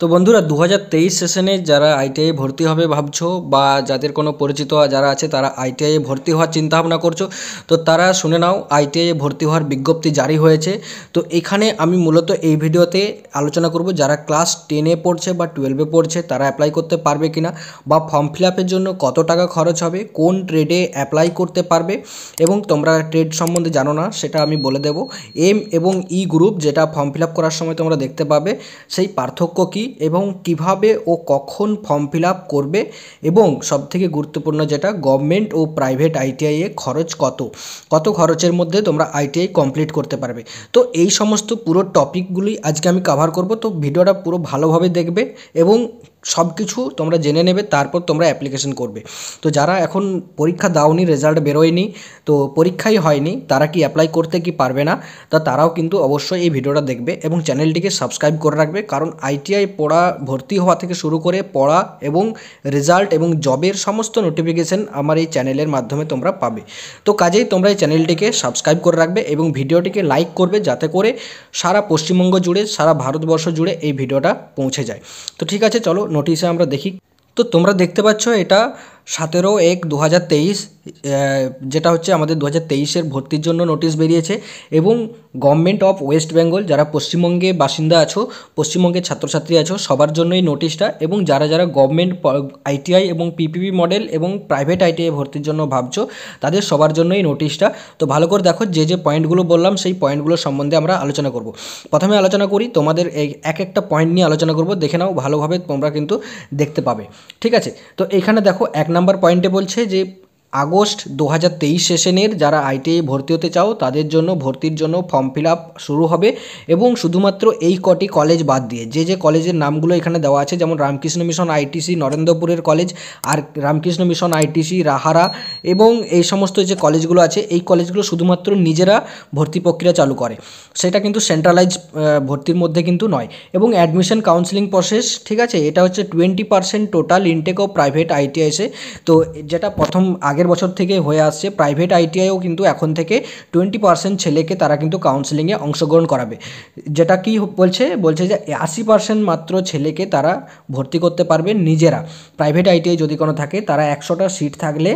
তো বন্ধুরা দু সেশনে যারা আইটিআই ভর্তি হবে ভাবছো বা যাদের কোনো পরিচিত যারা আছে তারা আইটিআইয়ে ভর্তি হওয়ার চিন্তাভাবনা করছো তো তারা শুনে নাও আইটিআইয়ে ভর্তি হওয়ার বিজ্ঞপ্তি জারি হয়েছে তো এখানে আমি মূলত এই ভিডিওতে আলোচনা করব যারা ক্লাস টেনে পড়ছে বা টুয়েলভে পড়ছে তারা অ্যাপ্লাই করতে পারবে কিনা বা ফর্ম ফিল জন্য কত টাকা খরচ হবে কোন ট্রেডে অ্যাপ্লাই করতে পারবে এবং তোমরা ট্রেড সম্বন্ধে জানো না সেটা আমি বলে দেব এম এবং ই e গ্রুপ যেটা ফর্ম ফিল করার সময় তোমরা দেখতে পাবে সেই পার্থক্য কী এবং কিভাবে ও কখন ফর্ম ফিল আপ করবে এবং সবথেকে গুরুত্বপূর্ণ যেটা গভর্নমেন্ট ও প্রাইভেট আইটিআইয়ে খরচ কত কত খরচের মধ্যে তোমরা আইটিআই কমপ্লিট করতে পারবে তো এই সমস্ত পুরো টপিকগুলি আজকে আমি কাভার করব তো ভিডিওটা পুরো ভালোভাবে দেখবে এবং সব কিছু তোমরা জেনে নেবে তারপর তোমরা অ্যাপ্লিকেশন করবে তো যারা এখন পরীক্ষা দাওনি রেজাল্ট বেরোয়নি তো পরীক্ষাই হয়নি তারা কি অ্যাপ্লাই করতে কি পারবে না তা তারাও কিন্তু অবশ্যই এই ভিডিওটা দেখবে এবং চ্যানেলটিকে সাবস্ক্রাইব করে রাখবে কারণ আইটিআই পড়া ভর্তি হওয়া থেকে শুরু করে পড়া এবং রেজাল্ট এবং জবের সমস্ত নোটিফিকেশান আমার এই চ্যানেলের মাধ্যমে তোমরা পাবে তো কাজেই তোমরা এই চ্যানেলটিকে সাবস্ক্রাইব করে রাখবে এবং ভিডিওটিকে লাইক করবে যাতে করে সারা পশ্চিমবঙ্গ জুড়ে সারা ভারতবর্ষ জুড়ে এই ভিডিওটা পৌঁছে যায় তো ঠিক আছে চলো নোটিশে আমরা দেখি তো তোমরা দেখতে পাচ্ছ এটা সতেরো এক দু হাজার তেইশ যেটা হচ্ছে আমাদের দু হাজার তেইশের ভর্তির জন্য নোটিশ বেরিয়েছে এবং গভর্নমেন্ট অফ ওয়েস্ট বেঙ্গল যারা পশ্চিমবঙ্গে বাসিন্দা আছো পশ্চিমবঙ্গের ছাত্রছাত্রী আছো সবার জন্য এই নোটিশটা এবং যারা যারা গভর্নমেন্ট আইটিআই এবং পিপিপি মডেল এবং প্রাইভেট আইটিআই ভর্তির জন্য ভাবছো তাদের সবার জন্য এই নোটিশটা তো ভালো করে দেখো যে যে পয়েন্টগুলো বললাম সেই পয়েন্টগুলো সম্বন্ধে আমরা আলোচনা করব প্রথমে আলোচনা করি তোমাদের এই এক একটা পয়েন্ট নিয়ে আলোচনা করব দেখে নাও ভালোভাবে তোমরা কিন্তু দেখতে পাবে ঠিক আছে তো এখানে দেখো এক নাম্বার পয়েন্টে বলছে যে আগস্ট দু হাজার তেইশ সেশনের যারা আইটিআই ভর্তি হতে চাও তাদের জন্য ভর্তির জন্য ফর্ম ফিল শুরু হবে এবং শুধুমাত্র এই কটি কলেজ বাদ দিয়ে যে যে কলেজের নামগুলো এখানে দেওয়া আছে যেমন রামকৃষ্ণ মিশন আইটিসি নরেন্দ্রপুরের কলেজ আর রামকৃষ্ণ মিশন আইটিসি রাহারা এবং এই সমস্ত যে কলেজগুলো আছে এই কলেজগুলো শুধুমাত্র নিজেরা ভর্তি প্রক্রিয়া চালু করে সেটা কিন্তু সেন্ট্রালাইজ ভর্তির মধ্যে কিন্তু নয় এবং অ্যাডমিশন কাউন্সিলিং প্রসেস ঠিক আছে এটা হচ্ছে twenty percent total intake of private আইটিআইসে তো যেটা প্রথম আগের আগের বছর থেকে হয়ে আসছে প্রাইভেট আইটিআইও কিন্তু এখন থেকে টোয়েন্টি পার্সেন্ট ছেলেকে তারা কিন্তু কাউন্সেলিংয়ে অংশগ্রহণ করাবে যেটা কি বলছে বলছে যে আশি পার্সেন্ট মাত্র ছেলেকে তারা ভর্তি করতে পারবে নিজেরা প্রাইভেট আইটিআই যদি কোনো থাকে তারা একশোটা সিট থাকলে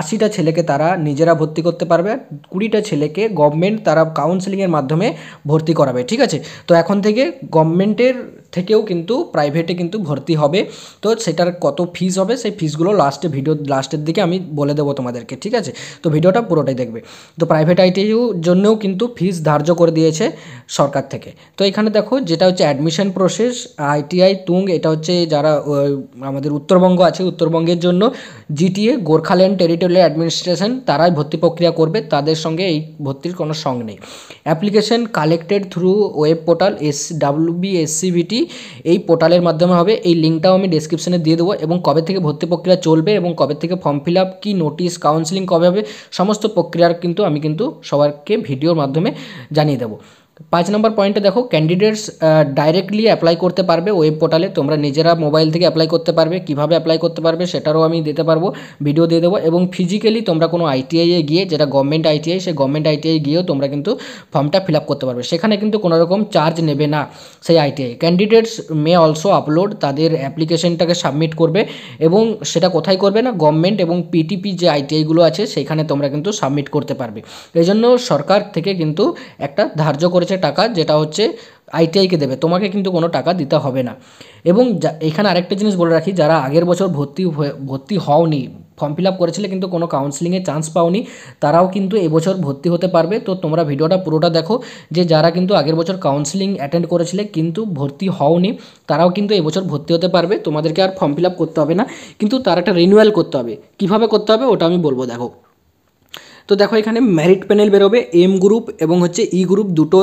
আশিটা ছেলেকে তারা নিজেরা ভর্তি করতে পারবে কুড়িটা ছেলেকে গভর্নমেন্ট তারা কাউন্সেলিংয়ের মাধ্যমে ভর্তি করাবে ঠিক আছে তো এখন থেকে গভর্নমেন্টের থেকেও কিন্তু প্রাইভেটে কিন্তু ভর্তি হবে তো সেটার কত ফিস হবে সেই ফিসগুলো লাস্টে ভিডিও লাস্টের দিকে আমি বলে দেবো তোমাদেরকে ঠিক আছে তো ভিডিওটা পুরোটাই দেখবে তো প্রাইভেট আইটিইউ জন্যও কিন্তু ফিস ধার্য করে দিয়েছে সরকার থেকে তো এখানে দেখো যেটা হচ্ছে অ্যাডমিশন প্রসেস আইটিআই তুং এটা হচ্ছে যারা আমাদের উত্তরবঙ্গ আছে উত্তরবঙ্গের জন্য জিটিএ গোর্খাল্যান্ড টেরিটোরিয়াল অ্যাডমিনিস্ট্রেশন তারাই ভর্তি প্রক্রিয়া করবে তাদের সঙ্গে এই ভর্তির কোনো সঙ্গ নেই application collected through web portal S WBSCVT এই পোর্টালের মাধ্যমে হবে এই লিঙ্কটাও আমি ডিসক্রিপশনে দিয়ে দেবো এবং কবে থেকে ভর্তি প্রক্রিয়া চলবে এবং কবে থেকে ফর্ম ফিল আপ কী নোট নোটিশ কাউন্সিলিং কবে হবে সমস্ত প্রক্রিয়ার কিন্তু আমি কিন্তু সবারকে ভিডিওর মাধ্যমে জানিয়ে দেবো পাঁচ নম্বর পয়েন্টে দেখো ক্যান্ডিডেটস ডাইরেক্টলি অ্যাপ্লাই করতে পারবে ওয়েব পোর্টালে তোমরা নিজেরা মোবাইল থেকে অ্যাপ্লাই করতে পারবে কিভাবে অ্যাপ্লাই করতে পারবে সেটারও আমি দিতে পারবো ভিডিও দিয়ে দেবো এবং ফিজিক্যালি তোমরা কোনো আইটিআইয়ে গিয়ে যেটা গভর্নমেন্ট আইটিআই সেই গভর্নমেন্ট আইটিআই গিয়েও তোমরা কিন্তু ফর্মটা ফিল করতে পারবে সেখানে কিন্তু কোনোরকম চার্জ নেবে না সেই ITI candidates may also upload তাদের অ্যাপ্লিকেশনটাকে সাবমিট করবে এবং সেটা কোথায় করবে না গভর্নমেন্ট এবং পিটিপি যে আইটিআইগুলো আছে সেখানে তোমরা কিন্তু সাবমিট করতে পারবে এই জন্য সরকার থেকে কিন্তু একটা ধার্য করে করেছে টাকা যেটা হচ্ছে আইটিআইকে দেবে তোমাকে কিন্তু কোনো টাকা দিতে হবে না এবং এখানে আরেকটা জিনিস বলে রাখি যারা আগের বছর ভর্তি ভর্তি হওনি ফর্ম ফিল আপ করেছিলে কিন্তু কোনো কাউন্সিলিংয়ে চান্স পাওনি তারাও কিন্তু এবছর ভর্তি হতে পারবে তো তোমরা ভিডিওটা পুরোটা দেখো যে যারা কিন্তু আগের বছর কাউন্সিলিং অ্যাটেন্ড করেছিলে কিন্তু ভর্তি হওনি তারাও কিন্তু এবছর ভর্তি হতে পারবে তোমাদেরকে আর ফর্ম ফিল আপ করতে হবে না কিন্তু তার একটা রিনিউয়াল করতে হবে কীভাবে করতে হবে ওটা আমি বলবো দেখো তো দেখো এখানে ম্যারিট প্যানেল বেরোবে এম গ্রুপ এবং হচ্ছে ই e গ্রুপ দুটো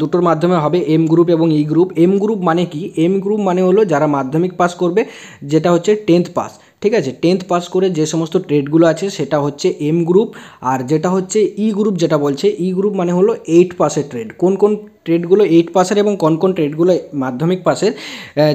দুটোর মাধ্যমে হবে এম গ্রুপ এবং ই গ্রুপ এম গ্রুপ মানে কি এম গ্রুপ মানে হলো যারা মাধ্যমিক পাস করবে যেটা হচ্ছে টেন্থ পাস ঠিক আছে টেন্থ পাস করে যে সমস্ত ট্রেডগুলো আছে সেটা হচ্ছে এম গ্রুপ আর যেটা হচ্ছে ই e গ্রুপ যেটা বলছে ই e গ্রুপ মানে হলো এইট পাসের ট্রেড কোন কোন ট্রেডগুলো এইট পাসের এবং কোন কোন ট্রেডগুলো মাধ্যমিক পাসের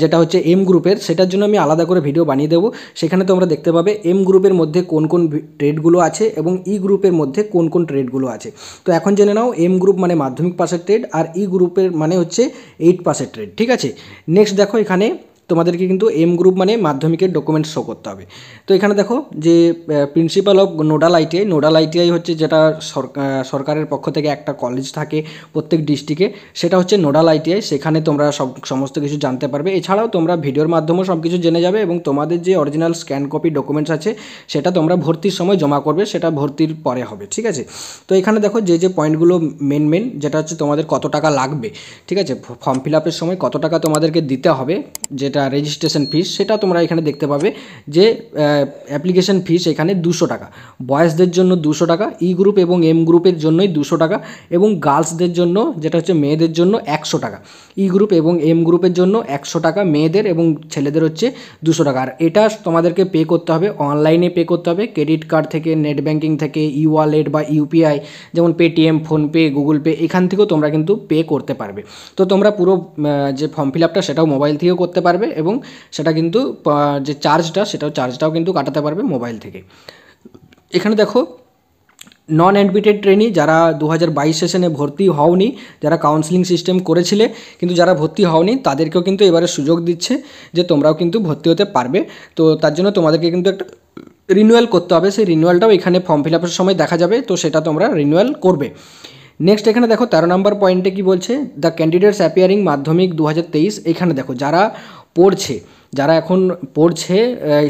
যেটা হচ্ছে এম গ্রুপের সেটার জন্য আমি আলাদা করে ভিডিও বানিয়ে দেবো সেখানে তোমরা দেখতে পাবে এম গ্রুপের মধ্যে কোন কোন ট্রেডগুলো আছে এবং ই e গ্রুপের মধ্যে কোন কোন ট্রেডগুলো আছে তো এখন জেনে নাও এম গ্রুপ মানে মাধ্যমিক পাসের ট্রেড আর ই e গ্রুপের মানে হচ্ছে এইট পাসের ট্রেড ঠিক আছে নেক্সট দেখো এখানে তোমাদেরকে কিন্তু এম গ্রুপ মানে মাধ্যমিকের ডকুমেন্ট শো করতে হবে তো এখানে দেখো যে principal of nodal ITI nodal ITI হচ্ছে যেটা সরকারের পক্ষ থেকে একটা কলেজ থাকে প্রত্যেক ডিস্ট্রিক্টে সেটা হচ্ছে নোডাল আইটিআই সেখানে তোমরা সব সমস্ত কিছু জানতে পারবে এছাড়াও তোমরা ভিডিওর মাধ্যমেও সব কিছু জেনে যাবে এবং তোমাদের যে অরিজিনাল স্ক্যান কপি ডকুমেন্টস আছে সেটা তোমরা ভর্তির সময় জমা করবে সেটা ভর্তির পরে হবে ঠিক আছে তো এখানে দেখো যে যে পয়েন্টগুলো মেন মেন যেটা হচ্ছে তোমাদের কত টাকা লাগবে ঠিক আছে ফর্ম ফিল আপের সময় কত টাকা তোমাদেরকে দিতে হবে যেটা যেটা রেজিস্ট্রেশন ফিস সেটা তোমরা এখানে দেখতে পাবে যে অ্যাপ্লিকেশন ফিস এখানে দুশো টাকা বয়সদের জন্য দুশো টাকা ই e গ্রুপ এবং এম গ্রুপের জন্যই দুশো টাকা এবং গার্লসদের জন্য যেটা হচ্ছে মেয়েদের জন্য একশো টাকা ই e গ্রুপ এবং এম গ্রুপের জন্য একশো টাকা মেয়েদের এবং ছেলেদের হচ্ছে দুশো টাকা আর এটা তোমাদেরকে পে করতে হবে অনলাইনে পে করতে হবে ক্রেডিট কার্ড থেকে নেট ব্যাঙ্কিং থেকে ই ওয়ালেট বা ইউপিআই যেমন পেটিএম ফোনপে গুগল পে এখান থেকেও তোমরা কিন্তু পে করতে পারবে তো তোমরা পুরো যে ফর্ম ফিল আপটা সেটাও মোবাইল থেকেও করতে পারবে এবং সেটা কিন্তু যে চার্জটা সেটাও চার্জটাও কিন্তু কাটাতে পারবে মোবাইল থেকে এখানে দেখো নন অ্যাডমিটেড ট্রেনি যারা দু হাজার বাইশ সেশনে ভর্তি হওনি যারা কাউন্সিলিং সিস্টেম করেছিলে কিন্তু যারা ভর্তি হওনি তাদেরকেও কিন্তু এবারে সুযোগ দিচ্ছে যে তোমরাও কিন্তু ভর্তি হতে পারবে তো তার জন্য তোমাদেরকে কিন্তু একটা রিনিউয়াল করতে হবে সেই রিনিউয়ালটাও এখানে ফর্ম ফিল আপের সময় দেখা যাবে তো সেটা তোমরা রিনিউয়াল করবে নেক্সট এখানে দেখো তেরো নম্বর পয়েন্টে কি বলছে দ্য ক্যান্ডিডেটস অ্যাপিয়ারিং মাধ্যমিক দু এখানে দেখো যারা পড়ছে যারা এখন পড়ছে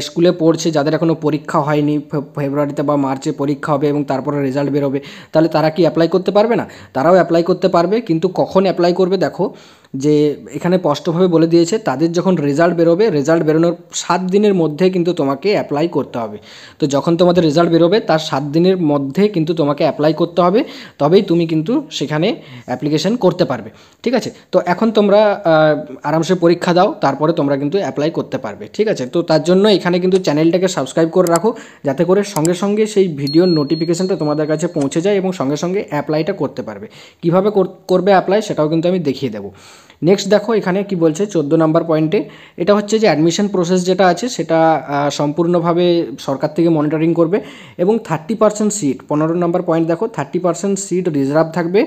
স্কুলে পড়ছে যাদের এখনও পরীক্ষা হয়নি ফেব্রুয়ারিতে বা মার্চে পরীক্ষা হবে এবং তারপরে রেজাল্ট বেরোবে তাহলে তারা কি অ্যাপ্লাই করতে পারবে না তারাও অ্যাপ্লাই করতে পারবে কিন্তু কখন অ্যাপ্লাই করবে দেখো যে এখানে স্পষ্টভাবে বলে দিয়েছে তাদের যখন রেজাল্ট বেরোবে রেজাল্ট বেরোনোর সাত দিনের মধ্যে কিন্তু তোমাকে অ্যাপ্লাই করতে হবে তো যখন তোমাদের রেজাল্ট বেরোবে তার সাত দিনের মধ্যে কিন্তু তোমাকে অ্যাপ্লাই করতে হবে তবেই তুমি কিন্তু সেখানে অ্যাপ্লিকেশান করতে পারবে ঠিক আছে তো এখন তোমরা আরামসে পরীক্ষা দাও তারপরে তোমরা কিন্তু অ্যাপ্লাই করতে পারবে ঠিক আছে তো তার জন্য এখানে কিন্তু চ্যানেলটাকে সাবস্ক্রাইব করে রাখো যাতে করে সঙ্গে সঙ্গে সেই ভিডিওর নোটিফিকেশানটা তোমাদের কাছে পৌঁছে যায় এবং সঙ্গে সঙ্গে অ্যাপ্লাইটা করতে পারবে কীভাবে করবে অ্যাপ্লাই সেটাও কিন্তু আমি দেখিয়ে দেবো নেক্সট দেখো এখানে কি বলছে চোদ্দো নাম্বার পয়েন্টে এটা হচ্ছে যে অ্যাডমিশন প্রসেস যেটা আছে সেটা সম্পূর্ণভাবে সরকার থেকে মনিটরিং করবে এবং থার্টি পার্সেন্ট সিট পনেরো নাম্বার পয়েন্ট দেখো থার্টি পার্সেন্ট সিট রিজার্ভ থাকবে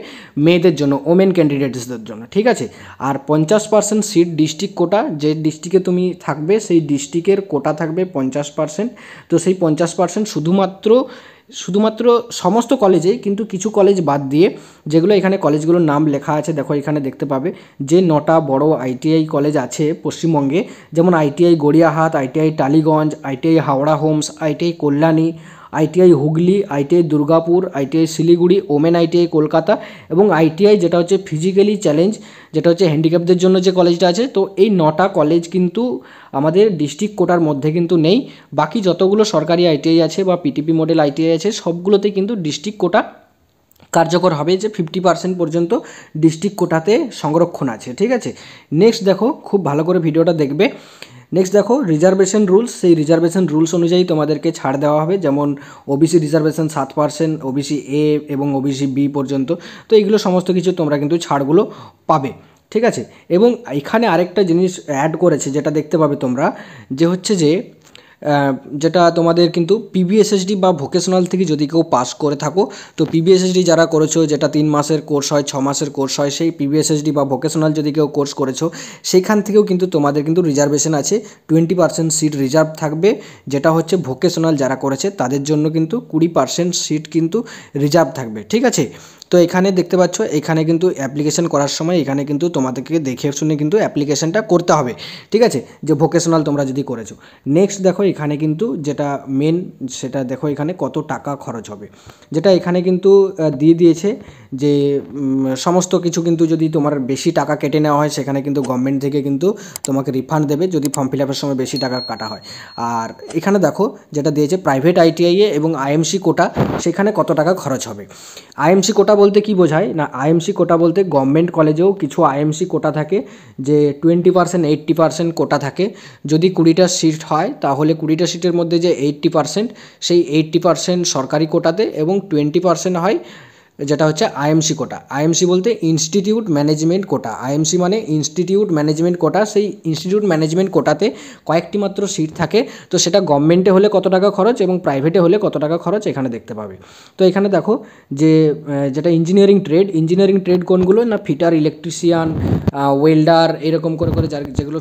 মেয়েদের জন্য ওমেন ক্যান্ডিডেটসদের জন্য ঠিক আছে আর পঞ্চাশ পার্সেন্ট সিট ডিস্ট্রিক্ট কোটা যে ডিস্ট্রিক্টে তুমি থাকবে সেই ডিস্ট্রিক্টের কোটা থাকবে পঞ্চাশ পার্সেন্ট তো সেই পঞ্চাশ পার্সেন্ট শুধুমাত্র শুধুমাত্র সমস্ত কলেজেই কিন্তু কিছু কলেজ বাদ দিয়ে যেগুলো এখানে কলেজগুলোর নাম লেখা আছে দেখো এখানে দেখতে পাবে যে নটা বড় আইটিআই কলেজ আছে পশ্চিমবঙ্গে যেমন ITI Gariahat ITI Tollygunge ITI Howrah homes ITI Kalyani ITI Hooghly ITI Durgapur ITI Siliguri women ITI Kolkata এবং আইটিআই যেটা হচ্ছে ফিজিক্যালি চ্যালেঞ্জ যেটা হচ্ছে হ্যান্ডিক্যাপদের জন্য যে কলেজটা আছে তো এই নটা কলেজ কিন্তু আমাদের ডিস্ট্রিক্ট কোটার মধ্যে কিন্তু নেই বাকি যতগুলো সরকারি আইটিআই আছে বা পিটিপি মডেল আইটিআই আছে সবগুলোতে কিন্তু ডিস্ট্রিক্ট কোটা কার্যকর হবে যে ফিফটি পার্সেন্ট পর্যন্ত ডিস্ট্রিক্ট কোটাতে সংরক্ষণ আছে ঠিক আছে নেক্সট দেখো খুব ভালো করে ভিডিওটা দেখবে নেক্সট দেখো রিজার্ভেশন রুলস সেই রিজার্ভেশন রুলস অনুযায়ী তোমাদেরকে ছাড় দেওয়া হবে যেমন ওবিসি রিজার্ভেশন সাত পার্সেন্ট ওবিসি এ এবং ওবিসি বি পর্যন্ত তো এইগুলো সমস্ত কিছু তোমরা কিন্তু ছাড়গুলো পাবে ঠিক আছে এবং এখানে আরেকটা জিনিস অ্যাড করেছে যেটা দেখতে পাবে তোমরা যে হচ্ছে যে যেটা তোমাদের কিন্তু পিবিএসএসডি বা ভোকেশনাল থেকে যদি কেউ পাস করে থাকো তো পিবিএসএসডি যারা করেছো যেটা তিন মাসের কোর্স হয় ছ মাসের কোর্স হয় সেই পিবিএসএসডি বা ভোকেশনাল যদি কেউ কোর্স করেছো সেইখান থেকেও কিন্তু তোমাদের কিন্তু রিজার্ভেশন আছে টোয়েন্টি পার্সেন্ট সিট রিজার্ভ থাকবে যেটা হচ্ছে ভোকেশনাল যারা করেছে তাদের জন্য কিন্তু কুড়ি পার্সেন্ট সিট কিন্তু রিজার্ভ থাকবে ঠিক আছে তো এখানে দেখতে পাচ্ছ এখানে কিন্তু অ্যাপ্লিকেশন করার সময় এখানে কিন্তু তোমাদেরকে দেখে শুনে কিন্তু অ্যাপ্লিকেশনটা করতে হবে ঠিক আছে যে ভোকেশনাল তোমরা যদি করেছো নেক্সট দেখো এখানে কিন্তু যেটা মেন সেটা দেখো এখানে কত টাকা খরচ হবে যেটা এখানে কিন্তু দিয়ে দিয়েছে যে সমস্ত কিছু কিন্তু যদি তোমার বেশি টাকা কেটে নেওয়া হয় সেখানে কিন্তু গভর্নমেন্ট থেকে কিন্তু তোমাকে রিফান্ড দেবে যদি ফর্ম ফিল আপের সময় বেশি টাকা কাটা হয় আর এখানে দেখো যেটা দিয়েছে প্রাইভেট আইটিআইএ এবং আইএমসি কোটা সেখানে কত টাকা খরচ হবে আইএমসি কোটা বলতে কি বোঝায় না আইএমসি কোটা বলতে গভর্নমেন্ট কলেজেও কিছু আইএমসি কোটা থাকে যে twenty percent eighty percent quota থাকে যদি কুড়িটা সিট হয় তাহলে কুড়িটা সিটের মধ্যে যে এইট্টি পার্সেন্ট সেই এইট্টি পার্সেন্ট সরকারি কোটাতে এবং টোয়েন্টি পার্সেন্ট হয় যেটা হচ্ছে আইএমসি কোটা আইএমসি বলতে ইনস্টিটিউট ম্যানেজমেন্ট কোটা আইএমসি মানে ইনস্টিটিউট ম্যানেজমেন্ট কোটা সেই ইনস্টিটিউট ম্যানেজমেন্ট কোটাতে কয়েকটি মাত্র সিট থাকে তো সেটা গভর্নমেন্টে হলে কত টাকা খরচ এবং প্রাইভেটে হলে কত টাকা খরচ এখানে দেখতে পাবে তো এখানে দেখো যে যেটা ইঞ্জিনিয়ারিং ট্রেড ইঞ্জিনিয়ারিং ট্রেড কোনগুলো না ফিটার ইলেকট্রিশিয়ান ওয়েল্ডার এরকম করে করে যার যেগুলো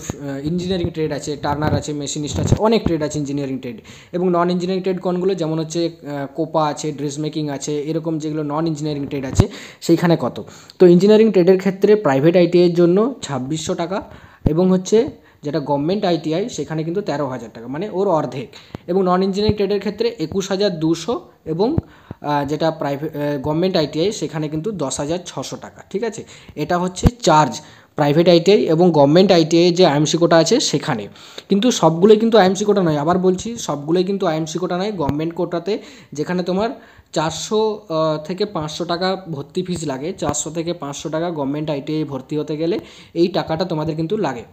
ইঞ্জিনিয়ারিং ট্রেড আছে টার্নার আছে মেশিনিস্ট আছে অনেক ট্রেড আছে ইঞ্জিনিয়ারিং ট্রেড এবং নন ইঞ্জিনিয়ারিং ট্রেড কোনগুলো যেমন হচ্ছে কোপা আছে ড্রেস মেকিং আছে এরকম যেগুলো নন ইঞ্জিনিয়ারিং ইঞ্জিনিয়ারিং ট্রেড আছে সেইখানে কত তো ইঞ্জিনিয়ারিং ট্রেডের ক্ষেত্রে প্রাইভেট আইটিআইয়ের জন্য ছাব্বিশশো টাকা এবং হচ্ছে যেটা গভর্নমেন্ট আইটিআই সেখানে কিন্তু তেরো হাজার টাকা মানে ওর অর্ধেক এবং নন ইঞ্জিনিয়ারিং ট্রেডের ক্ষেত্রে একুশ হাজার দুশো এবং যেটা প্রাইভেট গভর্নমেন্ট আইটিআই সেখানে কিন্তু দশ হাজার ছশো টাকা ঠিক আছে এটা হচ্ছে চার্জ প্রাইভেট আইটিআই এবং গভর্নমেন্ট আইটিআই যে আইএমসি কোটা আছে সেখানে কিন্তু সবগুলোই কিন্তু আইএমসি কোটা নয় আবার বলছি সবগুলোই কিন্তু আইএমসি কোটা নয় গভর্নমেন্ট কোটাতে যেখানে তোমার চারশো থেকে পাঁচশো টাকা ভর্তি ফিস লাগে চারশো থেকে পাঁচশো টাকা গভর্নমেন্ট আইটিআই ভর্তি হতে গেলে এই টাকাটা তোমাদের কিন্তু লাগে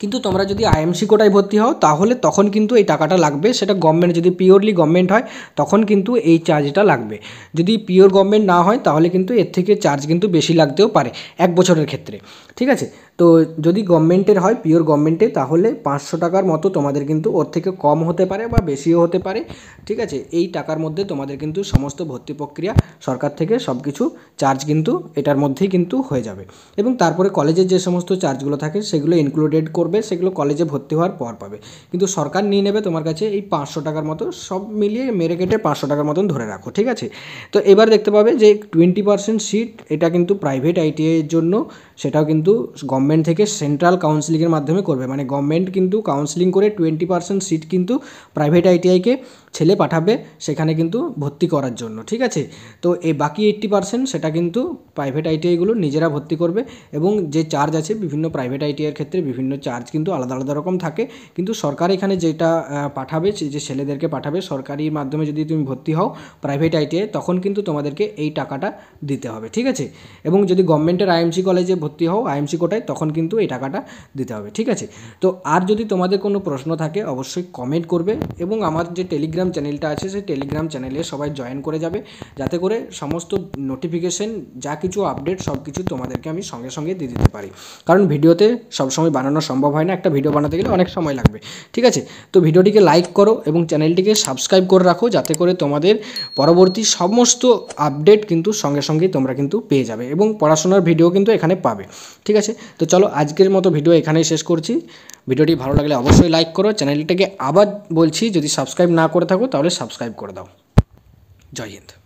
কিন্তু তোমরা যদি আইএমসি কোটায় ভর্তি হও তাহলে তখন কিন্তু এই টাকাটা লাগবে সেটা গভর্নমেন্ট যদি পিওরলি গভর্নমেন্ট হয় তখন কিন্তু এই চার্জটা লাগবে যদি পিওর গভর্নমেন্ট না হয় তাহলে কিন্তু এর থেকে চার্জ কিন্তু বেশি লাগতেও পারে এক বছরের ক্ষেত্রে ঠিক আছে তো যদি গভর্নমেন্টের হয় পিওর গভর্নমেন্টে তাহলে পাঁচশো টাকার মতো তোমাদের কিন্তু ওর থেকে কম হতে পারে বা বেশিও হতে পারে ঠিক আছে এই টাকার মধ্যে তোমাদের কিন্তু সমস্ত ভর্তি প্রক্রিয়া সরকার থেকে সব কিছু চার্জ কিন্তু এটার মধ্যেই কিন্তু হয়ে যাবে এবং তারপরে কলেজের যে সমস্ত চার্জগুলো থাকে সেগুলো ইনক্লুডেড করবে সেগুলো কলেজে ভর্তি হওয়ার পর পাবে কিন্তু সরকার নিয়ে নেবে তোমার কাছে এই পাঁচশো টাকার মতো সব মিলিয়ে মেরে কেটে পাঁচশো টাকার মতন ধরে রাখো ঠিক আছে তো এবার দেখতে পাবে যে টোয়েন্টি পার্সেন্ট সিট এটা কিন্তু প্রাইভেট আইটিআইয়ের জন্য সেটাও কিন্তু গভর্নমেন্ট থেকে সেন্ট্রাল কাউন্সিলিংয়ের মাধ্যমে করবে মানে গভর্নমেন্ট কিন্তু কাউন্সিলিং করে টোয়েন্টি পার্সেন্ট সিট কিন্তু প্রাইভেট আইটিআইকে ছেলে পাঠাবে সেখানে কিন্তু ভর্তি করার জন্য ঠিক আছে তো এই বাকি এইট্টি পার্সেন্ট সেটা কিন্তু প্রাইভেট আইটিআইগুলো নিজেরা ভর্তি করবে এবং যে চার্জ আছে বিভিন্ন প্রাইভেট আইটিআইয়ের ক্ষেত্রে বিভিন্ন চার্জ কিন্তু আলাদা আলাদা রকম থাকে কিন্তু সরকার এখানে যেটা পাঠাবে যে ছেলেদেরকে পাঠাবে সরকারির মাধ্যমে যদি তুমি ভর্তি হও প্রাইভেট আইটিআই তখন কিন্তু তোমাদেরকে এই টাকাটা দিতে হবে ঠিক আছে এবং যদি গভর্নমেন্টের আইএমসি কলেজে ভর্তি হও আইএমসি কোটায় তখন কিন্তু এই টাকাটা দিতে হবে ঠিক আছে তো আর যদি তোমাদের কোনো প্রশ্ন থাকে অবশ্যই কমেন্ট করবে এবং আমার যে টেলিগ্রাম টেলিগ্রাম চ্যানেলটা আছে সেই টেলিগ্রাম চ্যানেলে সবাই জয়েন করে যাবে যাতে করে সমস্ত নোটিফিকেশন যা কিছু আপডেট সব কিছু তোমাদেরকে আমি সঙ্গে সঙ্গে দিয়ে দিতে পারি কারণ ভিডিওতে সবসময় বানানো সম্ভব হয় না একটা ভিডিও বানাতে গেলে অনেক সময় লাগবে ঠিক আছে তো ভিডিওটিকে লাইক করো এবং চ্যানেলটিকে সাবস্ক্রাইব করে রাখো যাতে করে তোমাদের পরবর্তী সমস্ত আপডেট কিন্তু সঙ্গে সঙ্গে তোমরা কিন্তু পেয়ে যাবে এবং পড়াশোনার ভিডিও কিন্তু এখানে পাবে ঠিক আছে তো চলো আজকের মতো ভিডিও এখানেই শেষ করছি ভিডিওটি ভালো লাগলে অবশ্যই লাইক করো চ্যানেলটাকে আবার বলছি যদি সাবস্ক্রাইব না করে থাকো তাহলে সাবস্ক্রাইব করে দাও জয় হিন্দ